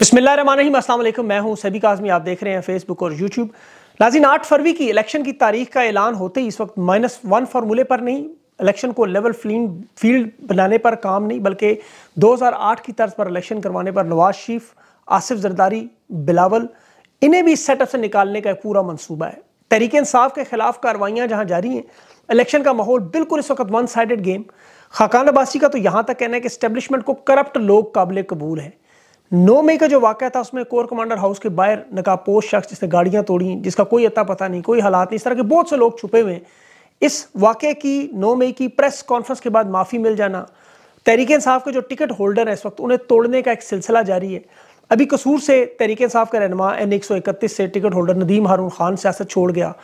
बसमिल मैं हूं सभी काजमी आप देख रहे हैं फेसबुक और यूट्यूब नाजिन आठ फरवरी की इलेक्शन की तारीख का ऐलान होते ही इस वक्त माइनस वन फार्मूले पर नहीं इलेक्शन को लेवल फील्ड बनाने पर काम नहीं बल्कि 2008 की तर्ज पर इलेक्शन करवाने पर नवाज शरीफ आसिफ जरदारी बिलावल इन्हें भी सेटअप से निकालने का पूरा मनसूबा है तहरीक इंसाफ के खिलाफ कार्रवाइयाँ जहाँ जारी हैं इलेक्शन का माहौल बिल्कुल इस वक्त one side game Khaqan Abbasi का तो यहाँ तक कहना है कि इस्टेब्लिशमेंट को करप्ट लोग काबिल कबूल है नौ मई का जो वाक़ था उसमें कोर कमांडर हाउस के बाहर नकापोश शख्स जिसने गाड़ियाँ तोड़ी जिसका कोई अता पता नहीं कोई हालात नहीं इस तरह के बहुत से लोग छुपे हुए हैं इस वाक़े की नौ मई की प्रेस कॉन्फ्रेंस के बाद माफ़ी मिल जाना तहरीक इंसाफ के जो टिकट होल्डर है इस वक्त उन्हें तोड़ने का एक सिलसिला जारी है अभी कसूर से तहरीक इंसाफ का रहनमा एन एक सौ इकतीस से टिकट होल्डर नदीम हारून खान सियासत छोड़ गया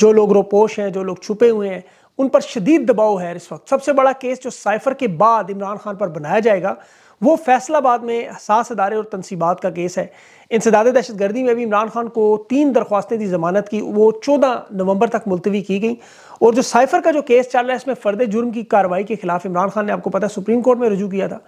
जो लोग रोपोश हैं जो लोग छुपे हुए हैं उन पर शदीद दबाव है इस वक्त सबसे बड़ा केस जो साइफर के बाद इमरान खान पर बनाया जाएगा वो फैसलाबाद में सास अदारे और तनसीबात का केस है इंसदाद दहशत गर्दी में भी इमरान खान को तीन दरख्वास्तें दी जमानत की वो चौदह नवंबर तक मुलतवी की गई और जो साइफर का जो केस चल रहा है इसमें फर्द जुर्म की कार्रवाई के खिलाफ इमरान खान ने आपको पता है सुप्रीम कोर्ट में रजू किया था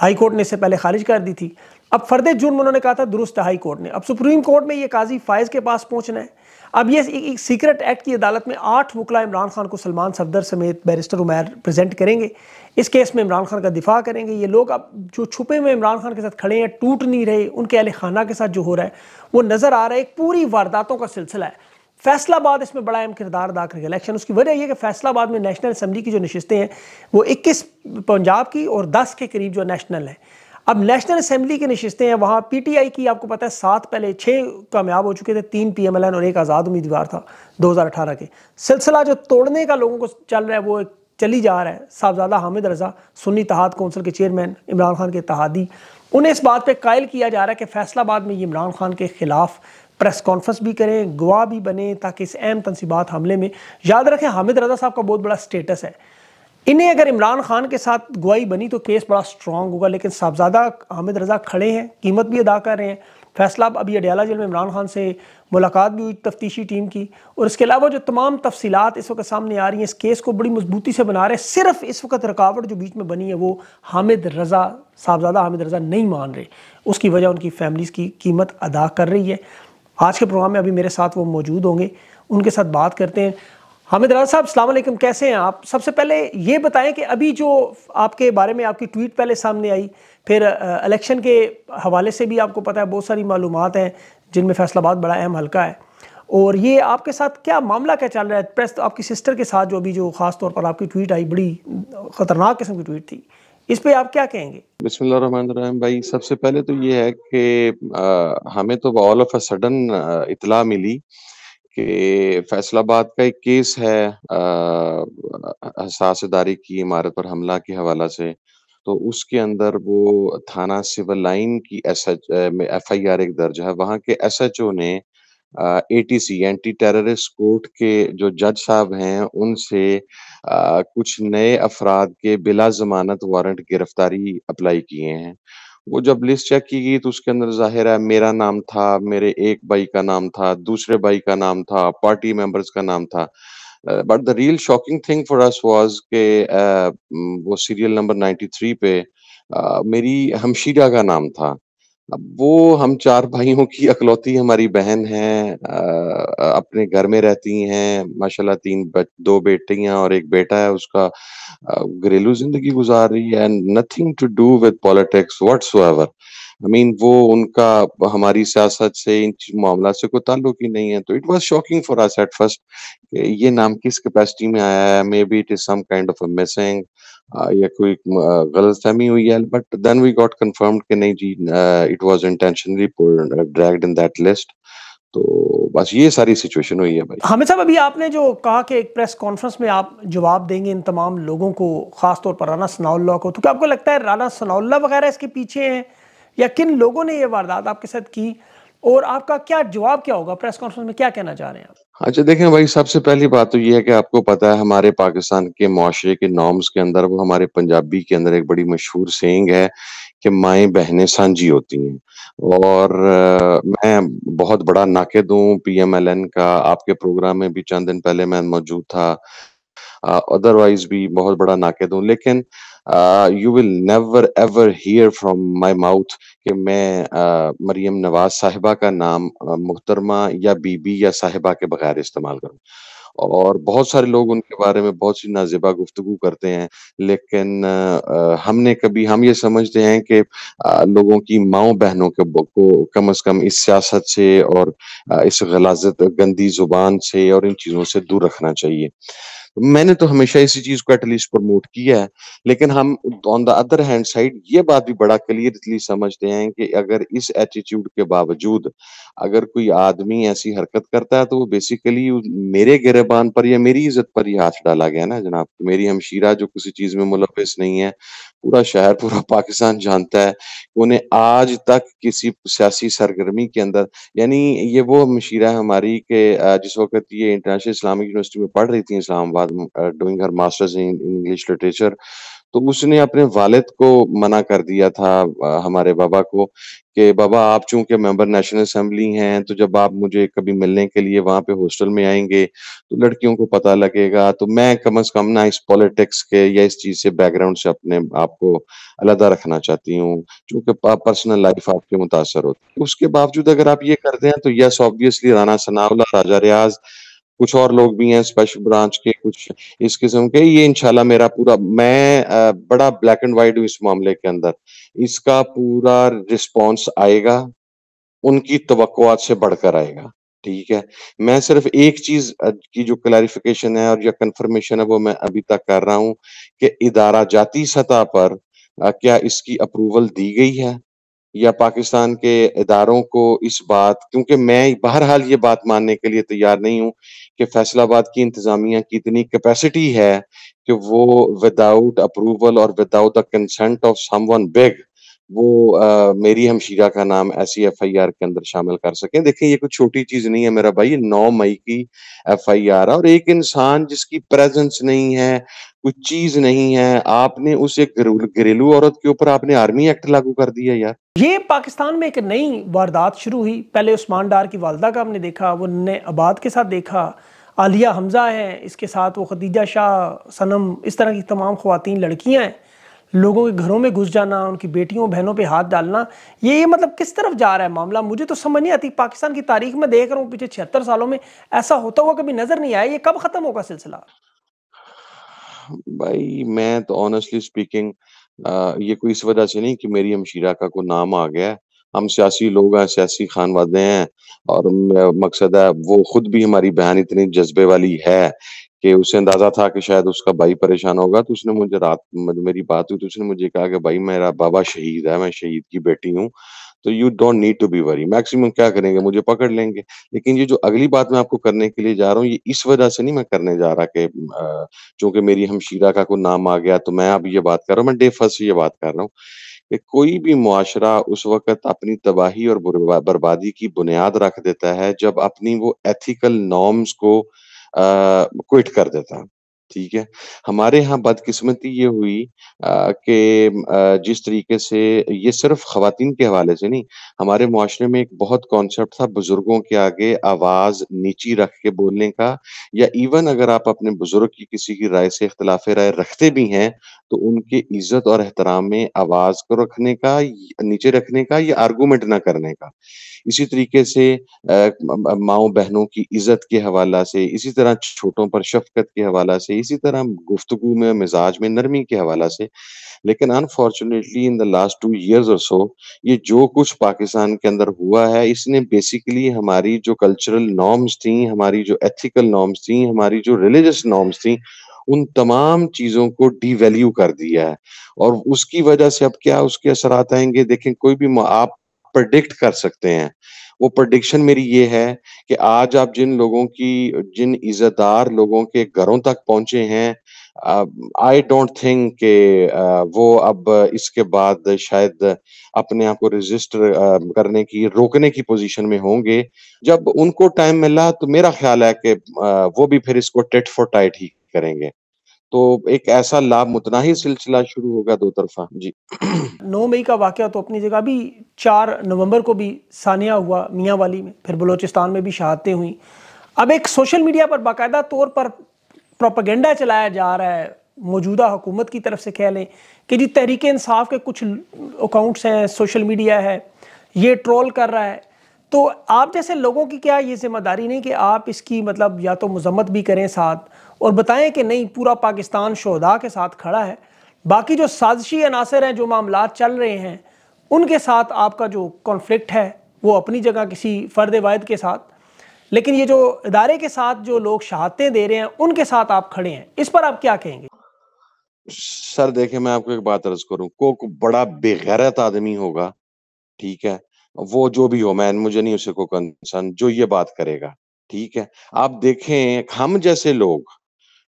हाई कोर्ट ने इससे पहले खारिज कर दी थी अब फर्द जुर्म उन्होंने कहा था दुरुस्त हाई कोर्ट ने अब सुप्रीम कोर्ट में ये काजी फायज़ के पास पहुँचना है अब ये एक सीक्रेट एक्ट की अदालत में आठ वकला इमरान खान को सलमान सफदर समेत बैरिस्टर उमैर प्रेजेंट करेंगे इस केस में इमरान खान का दिफा करेंगे ये लोग अब जो छुपे हुए इमरान खान के साथ खड़े हैं टूट नहीं रहे उनके अहल खाना के साथ जो हो रहा है वो नज़र आ रहा है एक पूरी वारदातों का सिलसिला है फैसलाबाद इसमें बड़ा अहम किरदार अदा करेगा इलेक्शन उसकी वजह यह कि फैसलाबाद में नेशनल असम्बली की जो नशस्तें हैं वो इक्कीस पंजाब की और दस के करीब जो नेशनल है अब नेशनल असेंबली की नशस्तें हैं वहाँ पी टी आई की आपको पता है सात पहले छः कामयाब हो चुके थे तीन पी एम एल एन और एक आज़ाद उम्मीदवार था दो हज़ार अठारह के सिलसिला जो तोड़ने का लोगों को चल रहा है वो एक चली जा रहा है साहबजादा हामिद रजा सुन्नी तहाद कौंसिल के चेयरमैन इमरान खान के तहादी उन्हें इस बात पर कायल किया जा रहा है कि फैसलाबाद में ये इमरान खान के ख़िलाफ़ प्रेस कॉन्फ्रेंस भी करें गवाह भी बने ताकि इस अहम तनसीबात हमले में याद रखें हामिद रजा साहब का बहुत बड़ा स्टेटस है इन्हें अगर इमरान खान के साथ गुआई बनी तो केस बड़ा स्ट्रांग होगा लेकिन साहबजादा हामिद रज़ा खड़े हैं कीमत भी अदा कर रहे हैं फैसला अभी अडयाला जेल में इमरान खान से मुलाकात भी हुई तफ्तीशी टीम की और इसके अलावा जो तमाम तफसीत इस वक्त सामने आ रही हैं इस केस को बड़ी मजबूती से बना रहे हैं सिर्फ इस वक्त रुकावट जो बीच में बनी है वो हामिद रज़ा साहबजादा हामिद रज़ा नहीं मान रहे उसकी वजह उनकी फैमिलीज़ की कीमत अदा कर रही है आज के प्रोग्राम में अभी मेरे साथ वो मौजूद होंगे उनके साथ बात करते हैं हामिद राज साहब अलैकुम कैसे हैं आप सबसे पहले ये बताएं कि अभी जो आपके बारे में आपकी ट्वीट पहले सामने आई फिर इलेक्शन के हवाले से भी आपको पता है बहुत सारी मालूम हैं जिनमें फैसलाबाद बड़ा अहम हल्का है और ये आपके साथ क्या मामला क्या चल रहा है प्रेस तो आपकी सिस्टर के साथ जो अभी जो खास तौर पर आपकी ट्वीट आई बड़ी ख़तरनाक किस्म की ट्वीट थी इस पे आप क्या कहेंगे बिस्मिल्लाम भाई सबसे पहले तो ये है कि हमें तो ऑल ऑफ अ सडन इतला मिली कि फैसलाबाद का एक केस है हसासदारी की इमारत पर हमला के हवाला से तो उसके अंदर वो थाना सिविल लाइन की एस एच में एफ आई आर एक दर्ज है वहाँ के एस एच ओ ने A T C anti terrorist court के जो जज साहब हैं उनसे आ, कुछ नए अफराद के बिला जमानत वारंट गिरफ्तारी अप्लाई किए हैं वो जब लिस्ट चेक की गई तो उसके अंदर जाहिर है मेरा नाम था मेरे एक भाई का नाम था दूसरे भाई का नाम था पार्टी मेंबर्स का नाम था but the real shocking thing for us was के वो सीरियल नंबर 93 पे uh, मेरी हमशीरा का नाम था अब वो हम चार भाइयों की अकलौती हमारी बहन है आ, अपने घर में रहती हैं माशाल्लाह तीन बच, दो बेटियां और एक बेटा है उसका घरेलू जिंदगी गुजार रही है nothing to do with politics whatsoever I mean वो उनका हमारी सियासत से इन मामला से कोई ताल्लुक ही नहीं है तो it was shocking for us at first ये नाम किस कैपेसिटी में आया है maybe it is some kind of missing या कोई गलत फहमी हुई है but then we got confirm कि नहीं जी it was intentionally dragged in that list तो बस ये सारी सिचुएशन हुई है भाई हामिद साहब अभी आपने जो कहा कि एक प्रेस कॉन्फ्रेंस में आप जवाब देंगे इन तमाम लोगों को खासतौर पर राना सनाउल्ला को तो क्या आपको लगता है राना सनाउल्ला वगैरह इसके पीछे हैं या किन लोगों ने ये वारदात आपके साथ की और आपका क्या जवाब क्या होगा प्रेस कॉन्फ्रेंस में क्या कहना चाह रहे हैं आप अच्छा देखें भाई सबसे पहली बात तो ये है कि आपको पता है हमारे पाकिस्तान के माशरे के नॉर्म्स के अंदर वो हमारे पंजाबी के अंदर एक बड़ी मशहूर सेंग है कि माए बहनें सांझी होती हैं और आ, मैं बहुत बड़ा नाकद हूँ पीएमएलएन का आपके प्रोग्राम में भी चंद दिन पहले मैं मौजूद था अदरवाइज भी बहुत बड़ा नाके हूँ लेकिन you will never ever hear from my mouth कि मैं uh, मरियम नवाज साहिबा का नाम uh, मुहतरमा या बीबी या साहिबा के बगैर इस्तेमाल करूँ और बहुत सारे लोग उनके बारे में बहुत सी नाजिबा गुफ्तु करते हैं लेकिन आ, हमने कभी हम ये समझते हैं कि आ, लोगों की माओ बहनों के को कम अज कम इस सियासत से और आ, इस गलाजत गंदी जुबान से और इन चीज़ों से दूर रखना चाहिए मैंने तो हमेशा इसी चीज को एटलीस्ट प्रमोट किया है लेकिन हम on the other hand side ये बात भी बड़ा क्लियरली समझते हैं कि अगर इस एटीट्यूड के बावजूद अगर कोई आदमी ऐसी हरकत करता है तो वो बेसिकली मेरे गिरबान पर या मेरी इज्जत पर ही हाथ डाला गया ना जनाब मेरी हमशीरा जो किसी चीज में मुलविस नहीं है पूरा शहर पूरा पाकिस्तान जानता है उन्हें आज तक किसी सियासी सरगर्मी के अंदर यानी ये वो हमशीरा है हमारी के जिस वक्त ये इंटरनेशनल इस्लामिक यूनिवर्सिटी में पढ़ रही थी इस्लामाबाद बाद doing her masters in English literature तो उसने अपने वालिद को मना कर दिया था हमारे बाबा को कि बाबा आप चूंकि मेंबर नेशनल असेंबली हैं तो जब आप मुझे कभी मिलने के लिए वहां पे हॉस्टल में आएंगे तो लड़कियों को पता लगेगा तो मैं कम से कम ना इस पॉलिटिक्स के या इस चीज़ से बैकग्राउंड से अपने आप को अलहदा रखना चाहती हूँ चूंकि पर्सनल लाइफ आपके मुतासर होती है उसके बावजूद अगर आप ये करते हैं तो यस ऑब्वियसली राना सनावला राजा रियाज कुछ और लोग भी हैं स्पेशल ब्रांच के कुछ इस किस्म के ये इनशाला मेरा पूरा मैं बड़ा ब्लैक एंड वाइट हूँ इस मामले के अंदर इसका पूरा रिस्पॉन्स आएगा उनकी तो से बढ़कर आएगा ठीक है मैं सिर्फ एक चीज की जो क्लैरिफिकेशन है और या कंफर्मेशन है वो मैं अभी तक कर रहा हूँ कि इदारा जाती सतह पर क्या इसकी अप्रूवल दी गई है या पाकिस्तान के इदारों को इस बात क्योंकि मैं बहरहाल ये बात मानने के लिए तैयार नहीं हूँ कि फैसलाबाद की इंतजामिया की इतनी कैपेसिटी है कि वो विदाउट अप्रूवल और without the consent of someone big वो आ, मेरी हमशीरा का नाम ऐसी एफ के अंदर शामिल कर सकें देखें ये कोई छोटी चीज नहीं है मेरा भाई नौ मई की एफ आई आर और एक इंसान जिसकी प्रेजेंस नहीं है कुछ चीज नहीं है आपने उस एक घरेलू औरत के ऊपर आपने आर्मी एक्ट लागू कर दिया यार ये पाकिस्तान में एक नई वारदात शुरू हुई पहले उस्मान डार की वालदा का हमने देखा वो ने आबाद के साथ देखा आलिया हमजा है इसके साथ वो खदीजा शाह सनम इस तरह की तमाम खुवान लड़कियाँ हैं लोगों के घरों में घुस जाना उनकी बेटियों बहनों पे हाथ डालना ये ये मतलब किस तरफ जा रहा है मामला मुझे तो समझ नहीं आती पाकिस्तान की तारीख में देख रहा हूँ पिछले छिहत्तर सालों में ऐसा होता हुआ कभी नजर नहीं आया ये कब खत्म होगा सिलसिला भाई मैं तो ऑनेस्टली स्पीकिंग ये कोई इस वजह से नहीं कि मेरी हमशीरा का कोई नाम आ गया हम सियासी लोग हैं सियासी खानवादे हैं और मकसद है वो खुद भी हमारी बहन इतनी जज्बे वाली है कि उसे अंदाजा था कि शायद उसका भाई परेशान होगा तो उसने मुझे रात मेरी बात हुई तो उसने मुझे कहा कि भाई मेरा बाबा शहीद है मैं शहीद की बेटी हूँ तो you don't need to be worry maximum क्या करेंगे मुझे पकड़ लेंगे लेकिन ये जो अगली बात मैं आपको करने के लिए जा रहा हूँ ये इस वजह से नहीं मैं करने जा रहा कि चूंकि मेरी हमशीरा का कोई नाम आ गया तो मैं अब ये बात कर रहा हूँ मैं डे फर्स्ट ये बात कर रहा हूँ कि कोई भी मुआरा उस वक्त अपनी तबाही और बर्बादी की बुनियाद रख देता है जब अपनी वो एथिकल नॉर्म्स को क्विट कर देता है ठीक है हमारे यहाँ बदकिस्मती ये हुई कि जिस तरीके से ये सिर्फ खातिन के हवाले से नहीं हमारे माशरे में एक बहुत कॉन्सेप्ट था बुजुर्गों के आगे आवाज नीची रख के बोलने का या इवन अगर आप अपने बुजुर्ग की किसी की राय से इख्तलाफ राय रखते भी हैं तो उनके इज्जत और एहतराम में आवाज को रखने का नीचे रखने का या आर्गूमेंट ना करने का इसी तरीके से माओ बहनों की इज्जत के हवाला से इसी तरह छोटों पर शफकत के हवाला से थे इसी तरह गुफ्तु में मिजाज में नरमी के हवाला से लेकिन unfortunately in the last two years और सो ये जो कुछ पाकिस्तान के अंदर हुआ है इसने बेसिकली हमारी जो कल्चरल नॉर्म्स थी हमारी जो एथिकल नॉर्म्स थी हमारी जो रिलीजियस नॉर्म्स थी उन तमाम चीजों को डिवैल्यू कर दिया है और उसकी वजह से अब क्या उसके असर आएंगे देखें कोई भी आप प्रडिक्ट कर सकते हैं वो प्रडिक्शन मेरी ये है कि आज आप जिन लोगों की जिन इज्जतदार लोगों के घरों तक पहुंचे हैं आई डोंट थिंक के वो अब इसके बाद शायद अपने आप को रजिस्टर करने की रोकने की पोजीशन में होंगे जब उनको टाइम मिला तो मेरा ख्याल है कि वो भी फिर इसको टेट फॉर टाइट ही करेंगे तो एक ऐसा लाभ उतना ही सिलसिला शुरू होगा दो तरफा जी नौ मई का वाक्य तो अपनी जगह भी चार नवंबर को भी सानिया हुआ मियाँ वाली में फिर बलोचिस्तान में भी शहादतें हुई अब एक सोशल मीडिया पर बाकायदा तौर पर प्रोपागेंडा चलाया जा रहा है मौजूदा हुकूमत की तरफ से कह लें कि जी तहरीक इंसाफ के कुछ अकाउंट्स हैं सोशल मीडिया है ये ट्रोल कर रहा है तो आप जैसे लोगों की क्या ये जिम्मेदारी नहीं कि आप इसकी मतलब या तो मजम्मत भी करें साथ और बताएं कि नहीं पूरा पाकिस्तान शहदा के साथ खड़ा है बाकी जो साजिशी अनासर हैं जो मामला चल रहे हैं उनके साथ आपका जो कॉन्फ्लिक्ट है वो अपनी जगह किसी फ़र्द वायद के साथ लेकिन ये जो इदारे के साथ जो लोग शहादतें दे रहे हैं उनके साथ आप खड़े हैं इस पर आप क्या कहेंगे सर देखे मैं आपको एक बात अर्ज करूं को बड़ा बेगैरत आदमी होगा ठीक है वो जो भी हो मैन मुझे नहीं उसे को कंसर्न जो ये बात करेगा ठीक है आप देखें हम जैसे लोग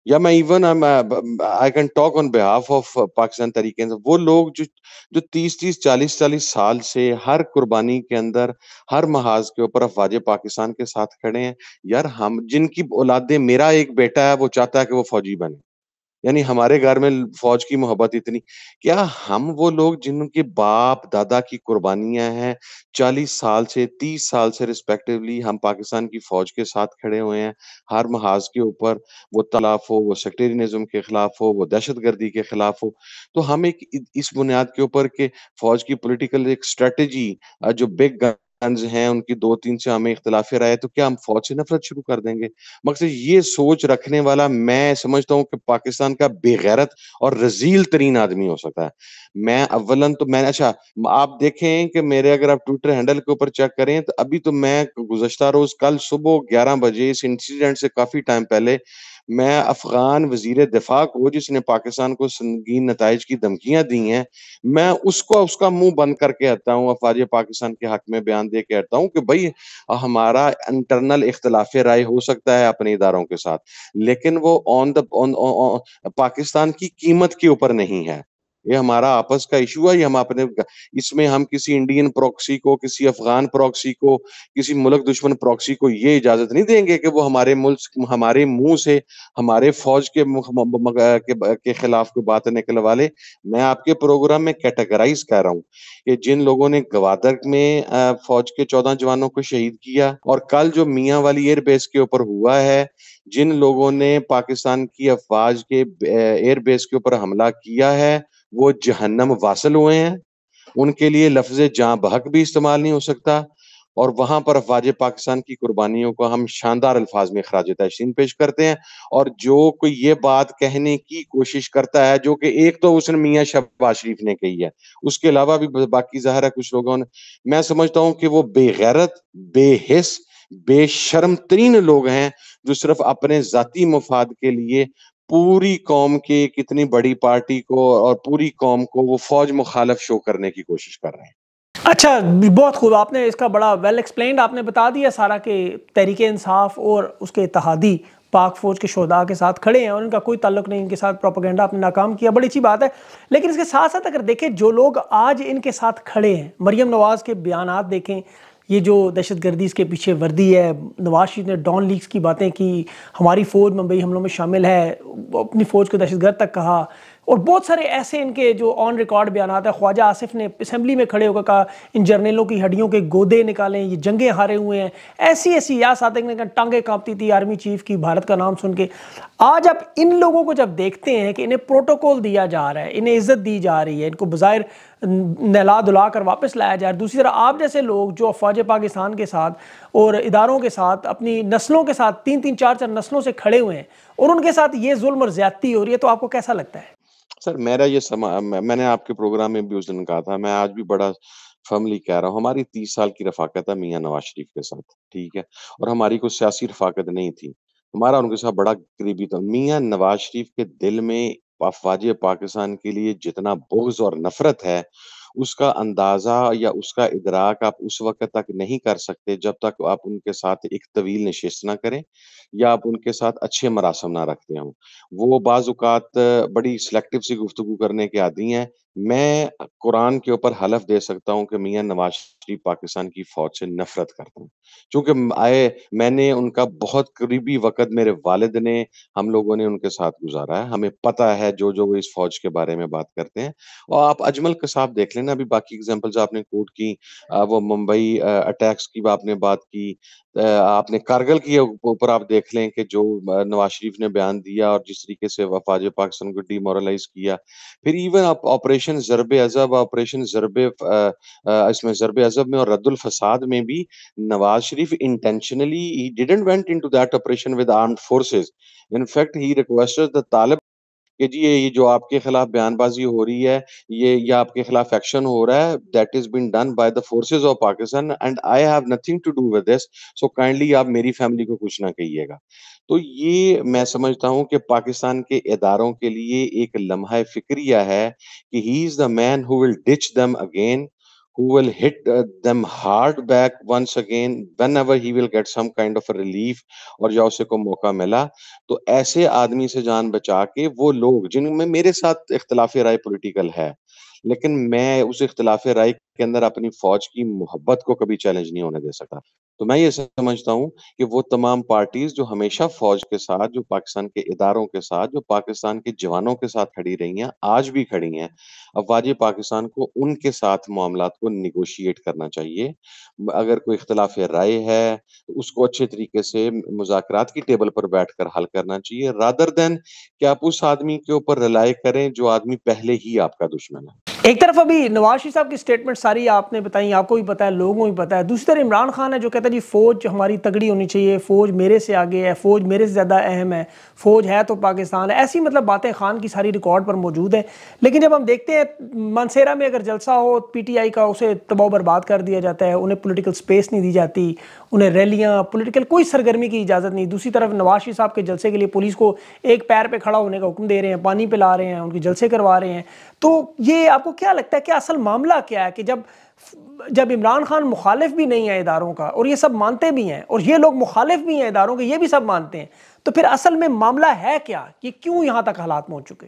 या मैं even I can talk on behalf of Pakistan तरीके वो लोग जो जो तीस तीस चालीस चालीस साल से हर कुर्बानी के अंदर हर महाज के ऊपर अफवाज पाकिस्तान के साथ खड़े हैं यार हम जिनकी औलादे मेरा एक बेटा है वो चाहता है कि वो फौजी बने यानी हमारे घर में फौज की मोहब्बत इतनी क्या हम वो लोग जिनके बाप दादा की कुर्बानियां हैं चालीस साल से तीस साल से रिस्पेक्टिवली हम पाकिस्तान की फौज के साथ खड़े हुए हैं हर महाज के ऊपर वो तलाफ हो वो सेक्टेरियनिज्म के खिलाफ हो वो दहशत गर्दी के खिलाफ हो तो हम एक इस बुनियाद के ऊपर के फौज की पोलिटिकल एक स्ट्रेटेजी जो बिग गन तंज हैं उनकी दो तीन से हमें इख्तलाफ राय तो क्या हम फौज से नफरत शुरू कर देंगे मकसद ये सोच रखने वाला मैं समझता हूँ कि पाकिस्तान का बेगैरत और रजील तरीन आदमी हो सकता है मैं अव्वलन तो मैं अच्छा आप देखें कि मेरे अगर आप ट्विटर हैंडल के ऊपर चेक करें तो अभी तो मैं गुजश्ता रोज कल सुबह ग्यारह बजे इस इंसिडेंट से काफी टाइम पहले मैं अफगान वजीर दिफा को जिसने पाकिस्तान को संगीन नतज की धमकियां दी हैं मैं उसको उसका मुंह बंद करके आता हूँ अफवाज पाकिस्तान के हक में बयान दे के आता हूँ कि भाई हमारा इंटरनल इख्तलाफ राय हो सकता है अपने इदारों के साथ लेकिन वो ऑन द पाकिस्तान की कीमत के ऊपर नहीं है ये हमारा आपस का इशू है ये हम अपने इसमें हम किसी इंडियन प्रॉक्सी को किसी अफगान प्रॉक्सी को किसी मुल्क दुश्मन प्रॉक्सी को ये इजाजत नहीं देंगे कि वो हमारे मुल्क हमारे मुंह से हमारे फौज के के, के खिलाफ कोई बात निकलवा ले मैं आपके प्रोग्राम में कैटेगराइज कर रहा हूँ कि जिन लोगों ने गवादर में फौज के चौदह जवानों को शहीद किया और कल जो मियाँ वाली एयरबेस के ऊपर हुआ है जिन लोगों ने पाकिस्तान की अफवाज के एयरबेस के ऊपर हमला किया है वो जहन्नम वासल हुए हैं उनके लिए लफ्ज जहाँ बहक भी इस्तेमाल नहीं हो सकता और वहां पर अफवाज पाकिस्तान की कुर्बानियों को हम शानदार अल्फाज में खराज तहसीन पेश करते हैं और जो कोई ये बात कहने की कोशिश करता है जो कि एक तो उसने मियाँ शहबाज शरीफ ने कही है उसके अलावा भी बाकी जहर है कुछ लोगों ने मैं समझता हूँ कि वो बेगैरत बेहिस बेशर्म तरीन लोग हैं जो सिर्फ अपने जाती मफाद के लिए पूरी कौम के कितनी बड़ी पार्टी को और पूरी कौम को वो फौज मुखालफ शो करने की कोशिश कर रहे हैं अच्छा बहुत खूब आपने इसका बड़ा वेल एक्सप्लेन आपने बता दिया सारा के तहरीक इंसाफ और उसके इतिहादी पाक फौज के शहदा के साथ खड़े हैं और उनका कोई ताल्लुक नहीं इनके साथ प्रोपागेंडा आपने नाकाम किया बड़ी अच्छी बात है लेकिन इसके साथ साथ अगर देखें जो लोग आज इनके साथ खड़े हैं मरियम नवाज़ के बयान देखें ये जो दहशत गर्दी इसके पीछे वर्दी है नवाज शरीफ ने डॉन लीग्स की बातें की हमारी फ़ौज मुंबई हमलों में शामिल है अपनी फ़ौज को दहशत गर्द तक कहा और बहुत सारे ऐसे इनके जो ऑन रिकॉर्ड बयान है ख्वाजा आसिफ ने असम्बली में खड़े होकर कहा इन जर्नलों की हड्डियों के गोदे निकालें ये जंगे हारे हुए हैं ऐसी ऐसी या आते ने कहा टांगे कांपती थी आर्मी चीफ की भारत का नाम सुन के आज आप इन लोगों को जब देखते हैं कि इन्हें प्रोटोकॉल दिया जा रहा है इन्हें इज्जत दी जा रही है इनको बाहर नहला दुला कर वापस लाया जा रहा है दूसरी तरह आप जैसे लोग जो अफवाज पाकिस्तान के साथ और इदारों के साथ अपनी नस्लों के साथ तीन तीन चार चार नस्लों से खड़े हुए हैं और उनके साथ ये जुल्म और ज्यादती हो रही है तो आपको कैसा लगता है सर मेरा ये समा मैंने आपके प्रोग्राम में भी उस दिन कहा था, मैं आज भी बड़ा फर्मली कह रहा हूँ, हमारी तीस साल की रफ़ाकत है मियाँ नवाज़ शरीफ के साथ, ठीक है? और हमारी कोई सियासी रफ़ाकत नहीं थी, हमारा उनके साथ बड़ा करीबी था। मियाँ नवाज़ शरीफ के दिल में अफ़वाज पाकिस्तान के लिए जितना बोझ और नफ़रत है उसका अंदाज़ा या उसका इदराक आप उस वक़्त तक नहीं कर सकते जब तक आप उनके साथ एक तवील नशस्त ना करें या आप उनके साथ अच्छे मरासम ना रखते हों। वो बाज़ात बड़ी सिलेक्टिव सी गुफ्तु करने के आदि हैं मैं कुरान के ऊपर हलफ दे सकता हूं कि मियां नवाज शरीफ पाकिस्तान की फौज से नफरत करते हैं क्योंकि आए मैंने उनका बहुत करीबी वक़्त मेरे वालिद ने हम लोगों ने उनके साथ गुजारा है हमें पता है जो जो वो इस फौज के बारे में बात करते हैं और आप अजमल कसाब देख लेना अभी बाकी एग्जाम्पल्स आपने कोट की वो मुंबई अटैक्स की आपने बात की आपने कारगिल के ऊपर आप देख लें कि जो नवाज शरीफ ने बयान दिया और जिस तरीके से वफाज पाकिस्तान को डिमोरलाइज किया फिर इवन आप ऑपरेशन जरब अजब ऑपरेशन जरब इसमें जरब अजब में और रद्दुल फसाद में भी Nawaz Sharif intentionally he didn't went into that operation with armed forces in fact he requested the तालिब कि जी ये जो आपके खिलाफ बयानबाजी हो रही है ये ये आपके खिलाफ एक्शन हो रहा है that is been done by the forces of Pakistan and I have nothing to do with this so kindly आप मेरी फैमिली को कुछ ना कहिएगा तो ये मैं समझता हूँ कि पाकिस्तान के इदारों के लिए एक लम्हा फिक्रिया है कि he is the man who will ditch them again who will hit uh, them hard back once again whenever he will get some kind of a relief और या उसे को मौका मिला तो ऐसे आदमी से जान बचा के वो लोग जिनमें मेरे साथ इख्तलाफ राय political hai लेकिन मैं उस इख्तलाफ राय के अंदर अपनी फौज की मोहब्बत को कभी चैलेंज नहीं होने दे सकता तो मैं ये समझता हूँ कि वो तमाम पार्टीज जो हमेशा फौज के साथ जो पाकिस्तान के इदारों के साथ जो पाकिस्तान के जवानों के साथ खड़ी रही हैं आज भी खड़ी हैं अफवाज पाकिस्तान को उनके साथ मामला को निगोशिएट करना चाहिए अगर कोई इख्तलाफ राय है तो उसको अच्छे तरीके से मुजाकर की टेबल पर बैठ कर हल करना चाहिए रादर देन कि आप उस आदमी के ऊपर रिलाई करें जो आदमी पहले ही आपका दुश्मन Alabama. एक तरफ अभी नवाज शरीफ साहब की स्टेटमेंट सारी आपने बताई आपको भी पता है लोगों को भी पता है दूसरी तरफ इमरान खान है जो कहता है जी फ़ौज हमारी तगड़ी होनी चाहिए फ़ौज मेरे से आगे है फ़ौज मेरे से ज़्यादा अहम है फ़ौज है तो पाकिस्तान है ऐसी मतलब बातें खान की सारी रिकॉर्ड पर मौजूद हैं लेकिन जब हम देखते हैं मनसेरा में अगर जलसा हो पी टी आई का उसे तबाव बर्बाद कर दिया जाता है उन्हें पोलिटिकल स्पेस नहीं दी जाती उन्हें रैलियाँ पोलिटिकल कोई सरगर्मी की इजाज़त नहीं दूसरी तरफ नवाज शरीफ साहब के जलसे के लिए पुलिस को एक पैर पर खड़ा होने का हुक्म दे रहे हैं पानी पिला रहे हैं उनके जलसे करवा रहे हैं तो ये आप आपको क्या लगता है कि असल मामला क्या है कि जब जब इमरान खान मुखालिफ भी नहीं है इदारों का और ये सब मानते भी हैं और ये लोग मुखालिफ भी हैं इदारों के ये भी सब मानते हैं तो फिर असल में मामला है क्या कि क्यों यहाँ तक हालात पहुँच चुके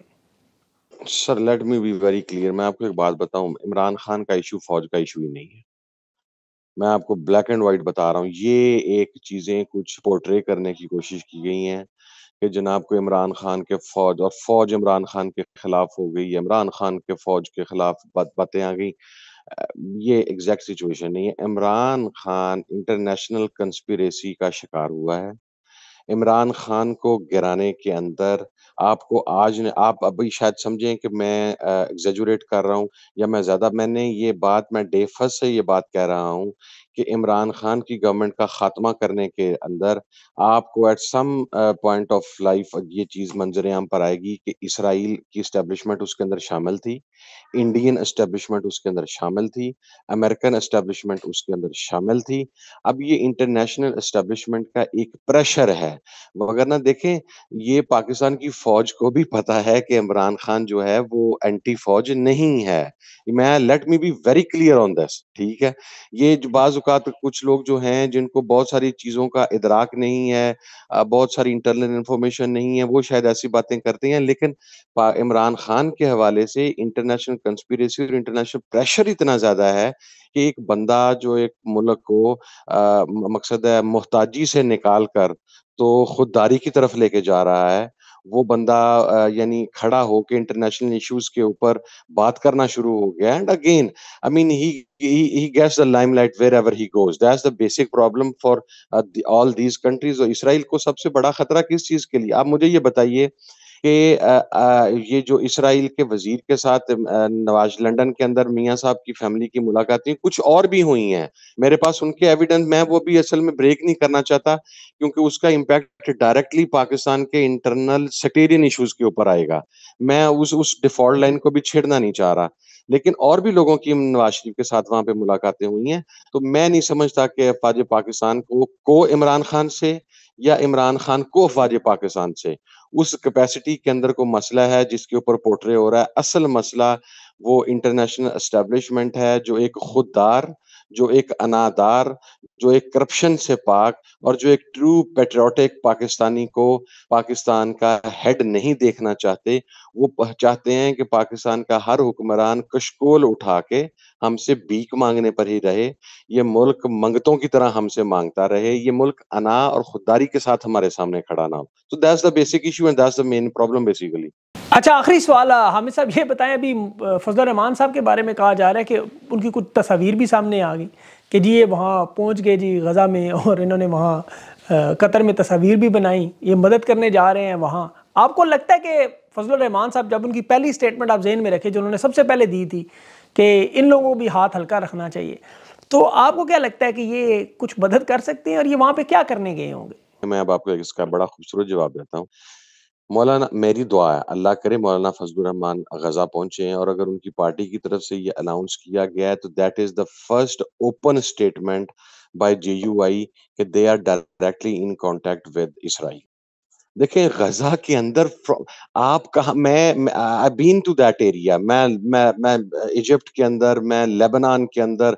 sir let me be very clear मैं आपको एक बात बताऊं इमरान खान का इशू फौज का इशू ही नहीं है मैं आपको ब्लैक एंड व्हाइट बता रहा हूँ ये एक चीजें कुछ पोर्ट्रे करने की कोशिश की गई हैं कि जनाब को इमरान खान के फौज और फौज इमरान खान के खिलाफ हो गई इमरान खान के फौज के खिलाफ बात बातें आ गई ये एग्जैक्ट सिचुएशन नहीं है इमरान खान इंटरनेशनल कंस्पिरेसी का शिकार हुआ है इमरान खान को गिराने के अंदर आपको आज ने आप अभी शायद समझें कि मैं एग्जेजुरेट कर रहा हूं या मैं ज़्यादा मैंने ये बात मैं डेफस से ये बात कह रहा हूं कि इमरान खान की गवर्नमेंट का खात्मा करने के अंदर आपको at some point of life ये चीज़ मंजरेआम पर आएगी कि इसराइल की इस्टेब्लिशमेंट उसके अंदर शामिल थी इंडियन इस्टेब्लिशमेंट उसके अंदर शामिल थी अमेरिकन इस्टेब्लिशमेंट उसके अंदर शामिल थी अब ये इंटरनेशनल इस्टेब्लिशमेंट का एक प्रेशर है मगर ना देखें ये पाकिस्तान की फौज को भी पता है कि इमरान खान जो है वो एंटी फौज नहीं है मैं let me be very clear on this ठीक है ये जो बाज अवकात तो कुछ लोग जो हैं जिनको बहुत सारी चीज़ों का इदराक नहीं है बहुत सारी इंटरनल इन्फॉर्मेशन नहीं है वो शायद ऐसी बातें करते हैं लेकिन इमरान खान के हवाले से इंटरनेशनल कंस्पिरेसी और इंटरनेशनल प्रेशर इतना ज़्यादा है कि एक बंदा जो एक मुल्क को आ, मकसद है मोहताजी से निकाल कर तो खुददारी की तरफ लेके जा रहा है वो बंदा यानी खड़ा होकर इंटरनेशनल इश्यूज के ऊपर बात करना शुरू हो गया and again I mean he he, he gets the limelight wherever he goes. That's the basic problem for uh, the, all these countries. और इसराइल को सबसे बड़ा खतरा किस चीज के लिए आप मुझे ये बताइए कि ये जो इसराइल के वजीर के साथ नवाज लंदन के अंदर मियाँ साहब की फैमिली की मुलाकातें कुछ और भी हुई हैं मेरे पास उनके एविडेंस मैं वो भी असल में ब्रेक नहीं करना चाहता क्योंकि उसका इम्पैक्ट डायरेक्टली पाकिस्तान के इंटरनल सेक्टेरियन इशूज के ऊपर आएगा मैं उस उस डिफॉल्ट लाइन को भी छेड़ना नहीं चाह रहा लेकिन और भी लोगों की नवाज शरीफ के साथ वहां पे मुलाकातें हुई हैं तो मैं नहीं समझता कि अफवाज पाकिस्तान को को इमरान खान से या इमरान खान को अफवाज पाकिस्तान से उस कैपेसिटी के अंदर को मसला है जिसके ऊपर पोर्ट्रे हो रहा है असल मसला वो इंटरनेशनल एस्टेब्लिशमेंट है जो एक खुददार जो एक अनादार जो एक करप्शन से पाक और जो एक ट्रू पेट्रोटिक पाकिस्तानी को पाकिस्तान का हेड नहीं देखना चाहते वो चाहते हैं कि पाकिस्तान का हर हुक्मरान कशकोल उठा के हमसे भीख मांगने पर ही रहे ये मुल्क मंगतों की तरह हमसे मांगता रहे ये मुल्क अना और खुददारी के साथ हमारे सामने खड़ा ना हो तो that's the basic issue and that's the main problem basically अच्छा आखिरी सवाल हामिद साहब ये बताएं अभी फजल रहमान साहब के बारे में कहा जा रहा है कि उनकी कुछ तस्वीर भी सामने आ गई कि जी ये वहाँ पहुँच गए जी गज़ा में और इन्होंने वहाँ कतर में तस्वीर भी बनाई ये मदद करने जा रहे हैं वहाँ आपको लगता है कि फजल रहमान साहब जब उनकी पहली स्टेटमेंट आप जहन में रखे जो उन्होंने सबसे पहले दी थी कि इन लोगों को भी हाथ हल्का रखना चाहिए तो आपको क्या लगता है कि ये कुछ मदद कर सकते हैं और ये वहाँ पर क्या करने गए होंगे मैं अब आपको इसका बड़ा खूबसूरत जवाब देता हूँ मौलाना मेरी दुआ है अल्लाह करे मौलाना फजलुर रहमान गजा पहुंचे हैं और अगर उनकी पार्टी की तरफ से ये अनाउंस किया गया है तो that is the first open statement by J U I कि they are directly in contact with Israel देखें गजा के अंदर आप कहा मैं I been to that area मैं मैं मैं इजिप्ट के अंदर मैं लेबनान के अंदर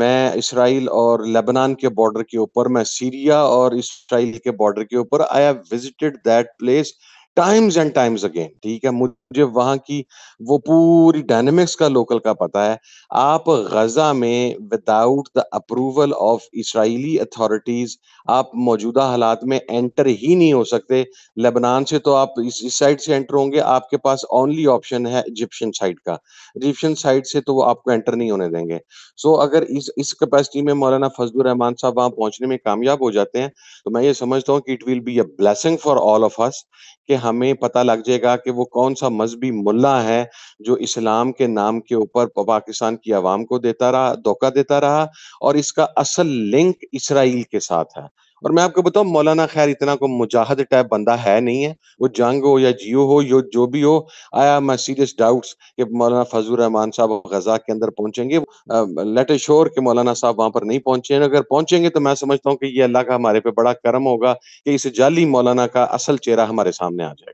मैं इसराइल और लेबनान के बॉर्डर के ऊपर मैं सीरिया और इसराइल के बॉर्डर के ऊपर I have visited that place times and times again ठीक है मुझे मुझे वहां की वो पूरी डायनेमिक्स का लोकल का पता है आप गजा में without the approval of Israeli authorities आप मौजूदा हालात में एंटर ही नहीं हो सकते लेबनान से तो आप इस, इस साइड से एंटर होंगे आपके पास ओनली ऑप्शन है इजिप्शियन साइड का इजिप्शियन साइड से तो वो आपको एंटर नहीं होने देंगे सो so, अगर इस इस कैपेसिटी में मौलाना फजल रहमान साहब वहां पहुंचने में कामयाब हो जाते हैं तो मैं ये समझता हूँ कि it will be a blessing for all of us कि हमें पता लग जाएगा कि वो कौन सा मजहबी मुल्ला है जो इस्लाम के नाम के ऊपर पाकिस्तान की आवाम को देता रहा धोखा देता रहा और इसका असल लिंक इसराइल के साथ है और मैं आपको बताऊं मौलाना खैर इतना को मुजाहद टाइप बंदा है नहीं है वो जंग हो या जियो हो यो जो भी हो आया मैं सीरियस डाउट्स कि मौलाना फजूर रहमान साहब गजा के अंदर पहुंचेंगे लेट शोर के मौलाना साहब वहां पर नहीं पहुंचे हैं अगर पहुंचेंगे तो मैं समझता हूं कि ये अल्लाह का हमारे पे बड़ा करम होगा कि इस जाली मौलाना का असल चेहरा हमारे सामने आ जाएगा